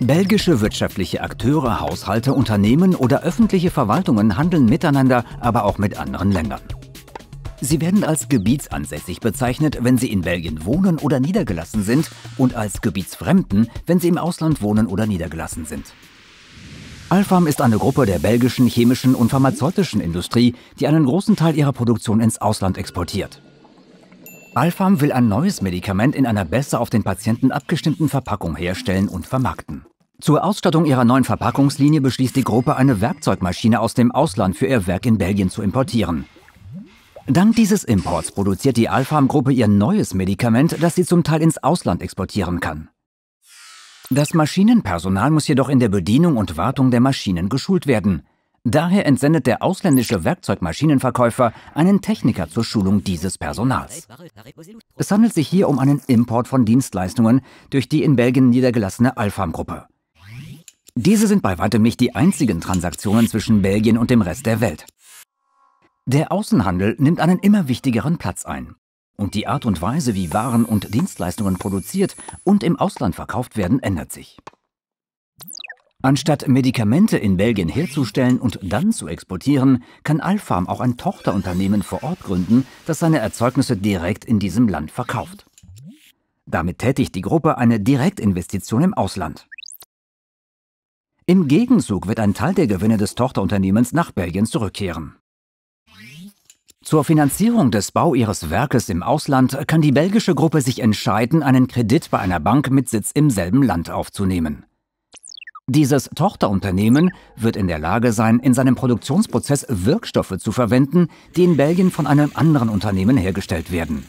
Belgische wirtschaftliche Akteure, Haushalte, Unternehmen oder öffentliche Verwaltungen handeln miteinander, aber auch mit anderen Ländern. Sie werden als gebietsansässig bezeichnet, wenn sie in Belgien wohnen oder niedergelassen sind und als Gebietsfremden, wenn sie im Ausland wohnen oder niedergelassen sind. Alfam ist eine Gruppe der belgischen chemischen und pharmazeutischen Industrie, die einen großen Teil ihrer Produktion ins Ausland exportiert. Alfam will ein neues Medikament in einer besser auf den Patienten abgestimmten Verpackung herstellen und vermarkten. Zur Ausstattung ihrer neuen Verpackungslinie beschließt die Gruppe, eine Werkzeugmaschine aus dem Ausland für ihr Werk in Belgien zu importieren. Dank dieses Imports produziert die alfarm gruppe ihr neues Medikament, das sie zum Teil ins Ausland exportieren kann. Das Maschinenpersonal muss jedoch in der Bedienung und Wartung der Maschinen geschult werden. Daher entsendet der ausländische Werkzeugmaschinenverkäufer einen Techniker zur Schulung dieses Personals. Es handelt sich hier um einen Import von Dienstleistungen durch die in Belgien niedergelassene alfarm gruppe diese sind bei weitem nicht die einzigen Transaktionen zwischen Belgien und dem Rest der Welt. Der Außenhandel nimmt einen immer wichtigeren Platz ein. Und die Art und Weise, wie Waren und Dienstleistungen produziert und im Ausland verkauft werden, ändert sich. Anstatt Medikamente in Belgien herzustellen und dann zu exportieren, kann Alfarm auch ein Tochterunternehmen vor Ort gründen, das seine Erzeugnisse direkt in diesem Land verkauft. Damit tätigt die Gruppe eine Direktinvestition im Ausland. Im Gegenzug wird ein Teil der Gewinne des Tochterunternehmens nach Belgien zurückkehren. Zur Finanzierung des Bau ihres Werkes im Ausland kann die belgische Gruppe sich entscheiden, einen Kredit bei einer Bank mit Sitz im selben Land aufzunehmen. Dieses Tochterunternehmen wird in der Lage sein, in seinem Produktionsprozess Wirkstoffe zu verwenden, die in Belgien von einem anderen Unternehmen hergestellt werden.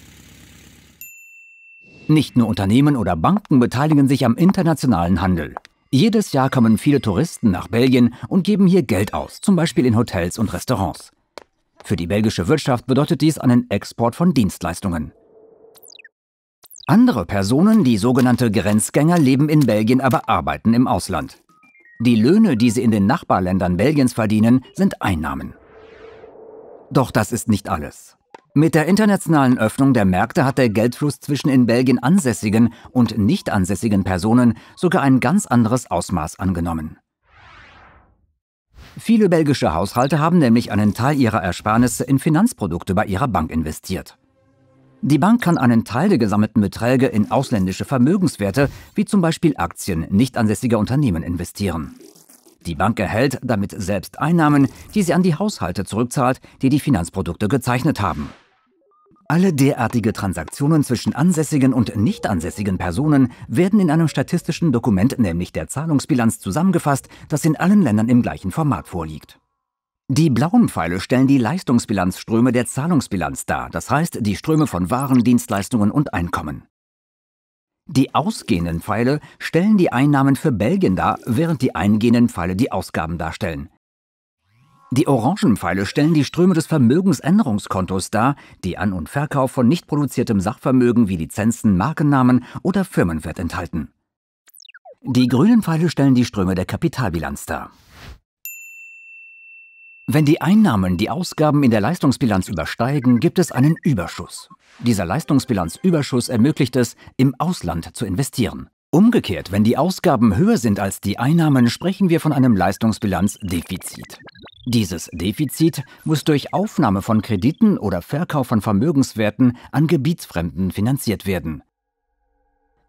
Nicht nur Unternehmen oder Banken beteiligen sich am internationalen Handel. Jedes Jahr kommen viele Touristen nach Belgien und geben hier Geld aus, zum Beispiel in Hotels und Restaurants. Für die belgische Wirtschaft bedeutet dies einen Export von Dienstleistungen. Andere Personen, die sogenannte Grenzgänger, leben in Belgien, aber arbeiten im Ausland. Die Löhne, die sie in den Nachbarländern Belgiens verdienen, sind Einnahmen. Doch das ist nicht alles. Mit der internationalen Öffnung der Märkte hat der Geldfluss zwischen in Belgien ansässigen und nicht ansässigen Personen sogar ein ganz anderes Ausmaß angenommen. Viele belgische Haushalte haben nämlich einen Teil ihrer Ersparnisse in Finanzprodukte bei ihrer Bank investiert. Die Bank kann einen Teil der gesammelten Beträge in ausländische Vermögenswerte, wie zum Beispiel Aktien nicht ansässiger Unternehmen, investieren. Die Bank erhält damit selbst Einnahmen, die sie an die Haushalte zurückzahlt, die die Finanzprodukte gezeichnet haben. Alle derartige Transaktionen zwischen ansässigen und nicht ansässigen Personen werden in einem statistischen Dokument, nämlich der Zahlungsbilanz, zusammengefasst, das in allen Ländern im gleichen Format vorliegt. Die blauen Pfeile stellen die Leistungsbilanzströme der Zahlungsbilanz dar, das heißt die Ströme von Waren, Dienstleistungen und Einkommen. Die ausgehenden Pfeile stellen die Einnahmen für Belgien dar, während die eingehenden Pfeile die Ausgaben darstellen. Die orangen Pfeile stellen die Ströme des Vermögensänderungskontos dar, die An- und Verkauf von nicht produziertem Sachvermögen wie Lizenzen, Markennamen oder Firmenwert enthalten. Die grünen Pfeile stellen die Ströme der Kapitalbilanz dar. Wenn die Einnahmen die Ausgaben in der Leistungsbilanz übersteigen, gibt es einen Überschuss. Dieser Leistungsbilanzüberschuss ermöglicht es, im Ausland zu investieren. Umgekehrt, wenn die Ausgaben höher sind als die Einnahmen, sprechen wir von einem Leistungsbilanzdefizit. Dieses Defizit muss durch Aufnahme von Krediten oder Verkauf von Vermögenswerten an Gebietsfremden finanziert werden.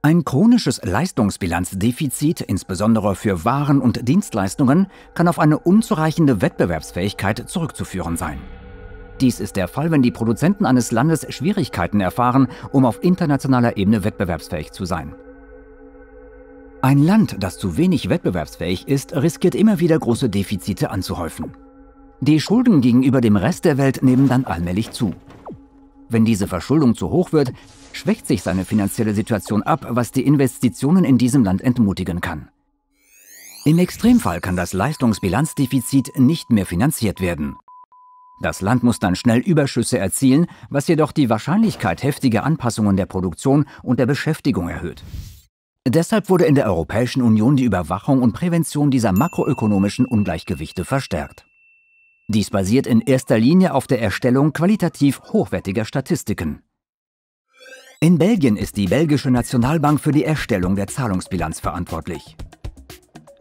Ein chronisches Leistungsbilanzdefizit, insbesondere für Waren und Dienstleistungen, kann auf eine unzureichende Wettbewerbsfähigkeit zurückzuführen sein. Dies ist der Fall, wenn die Produzenten eines Landes Schwierigkeiten erfahren, um auf internationaler Ebene wettbewerbsfähig zu sein. Ein Land, das zu wenig wettbewerbsfähig ist, riskiert immer wieder große Defizite anzuhäufen. Die Schulden gegenüber dem Rest der Welt nehmen dann allmählich zu. Wenn diese Verschuldung zu hoch wird, schwächt sich seine finanzielle Situation ab, was die Investitionen in diesem Land entmutigen kann. Im Extremfall kann das Leistungsbilanzdefizit nicht mehr finanziert werden. Das Land muss dann schnell Überschüsse erzielen, was jedoch die Wahrscheinlichkeit heftiger Anpassungen der Produktion und der Beschäftigung erhöht. Deshalb wurde in der Europäischen Union die Überwachung und Prävention dieser makroökonomischen Ungleichgewichte verstärkt. Dies basiert in erster Linie auf der Erstellung qualitativ hochwertiger Statistiken. In Belgien ist die belgische Nationalbank für die Erstellung der Zahlungsbilanz verantwortlich.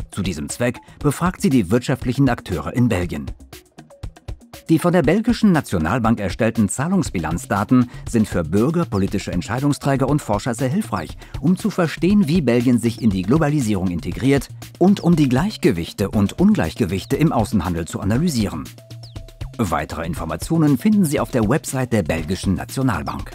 Zu diesem Zweck befragt sie die wirtschaftlichen Akteure in Belgien. Die von der belgischen Nationalbank erstellten Zahlungsbilanzdaten sind für Bürger, politische Entscheidungsträger und Forscher sehr hilfreich, um zu verstehen, wie Belgien sich in die Globalisierung integriert und um die Gleichgewichte und Ungleichgewichte im Außenhandel zu analysieren. Weitere Informationen finden Sie auf der Website der belgischen Nationalbank.